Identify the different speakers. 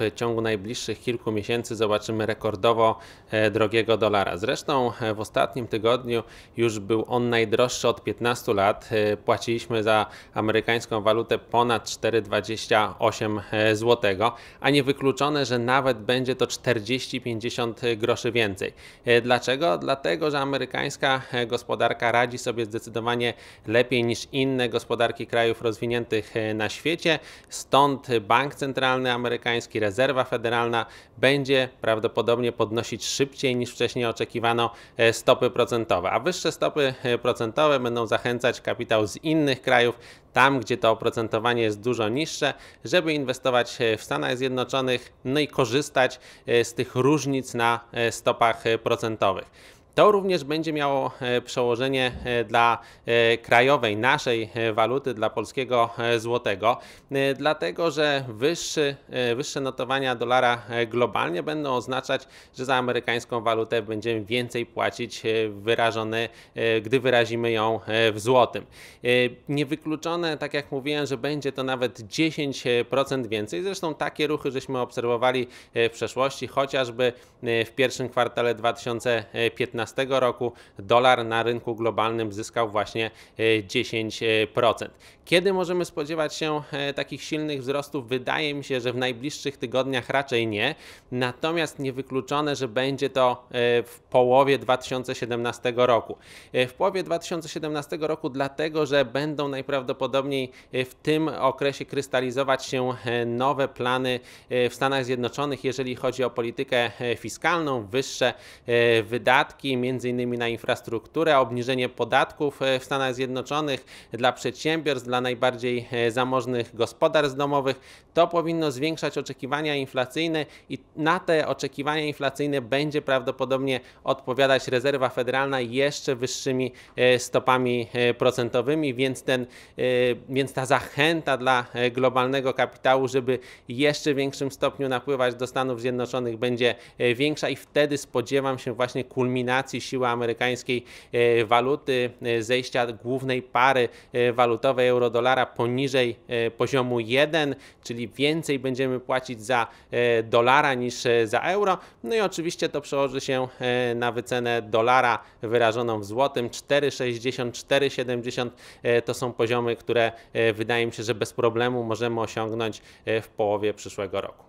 Speaker 1: w ciągu najbliższych kilku miesięcy zobaczymy rekordowo e, drogiego dolara. Zresztą e, w ostatnim tygodniu już był on najdroższy od 15 lat. E, płaciliśmy za amerykańską walutę ponad 4,28 zł, a nie wykluczone, że nawet będzie to 40-50 groszy więcej. Dlaczego? Dlatego, że amerykańska gospodarka radzi sobie zdecydowanie lepiej niż inne gospodarki krajów rozwiniętych na świecie. Stąd bank centralny amerykański, Rezerwa Federalna będzie prawdopodobnie podnosić szybciej niż wcześniej oczekiwano e, stopy procentowe, a wyższe stopy e, procentowe będą zachęcać kapitał z innych krajów, tam gdzie to oprocentowanie jest dużo niższe, żeby inwestować e, w Stanach Zjednoczonych, no i korzystać z tych różnic na stopach procentowych. To również będzie miało e, przełożenie e, dla e, krajowej, naszej waluty, dla polskiego złotego, dlatego że wyższy, wyższe notowania dolara globalnie będą oznaczać, że za amerykańską walutę będziemy więcej płacić gdy wyrazimy ją w złotym. Niewykluczone, tak jak mówiłem, że będzie to nawet 10% więcej. Zresztą takie ruchy żeśmy obserwowali w przeszłości, chociażby w pierwszym kwartale 2015 roku dolar na rynku globalnym zyskał właśnie 10%. E, e, Kiedy możemy spodziewać się e, takich silnych wzrostów? Wydaje mi się, że w najbliższych tygodniach raczej nie, natomiast niewykluczone, że będzie to w połowie 2017 roku. W połowie 2017 roku, dlatego że będą najprawdopodobniej w tym okresie krystalizować się nowe plany w Stanach Zjednoczonych, jeżeli chodzi o politykę fiskalną, wyższe wydatki, m.in. na infrastrukturę, obniżenie podatków e, w Stanach Zjednoczonych dla przedsiębiorstw, dla najbardziej e, zamożnych gospodarstw domowych. To powinno zwiększać oczekiwania inflacyjne i na te oczekiwania inflacyjne będzie prawdopodobnie odpowiadać rezerwa federalna jeszcze wyższymi e, stopami procentowymi, więc, ten, więc ta zachęta dla globalnego kapitału, żeby jeszcze w większym stopniu napływać do Stanów Zjednoczonych będzie większa i wtedy spodziewam się właśnie kulminacji stagnacji siły amerykańskiej e, waluty, e, zejścia głównej pary e, walutowej euro-dolara poniżej poziomu 1, czyli więcej będziemy płacić za dolara niż za euro. No i oczywiście to przełoży się na wycenę dolara wyrażoną w złotym 4,60, 4,70 to są poziomy, które wydaje mi się, że bez problemu możemy osiągnąć w połowie przyszłego roku.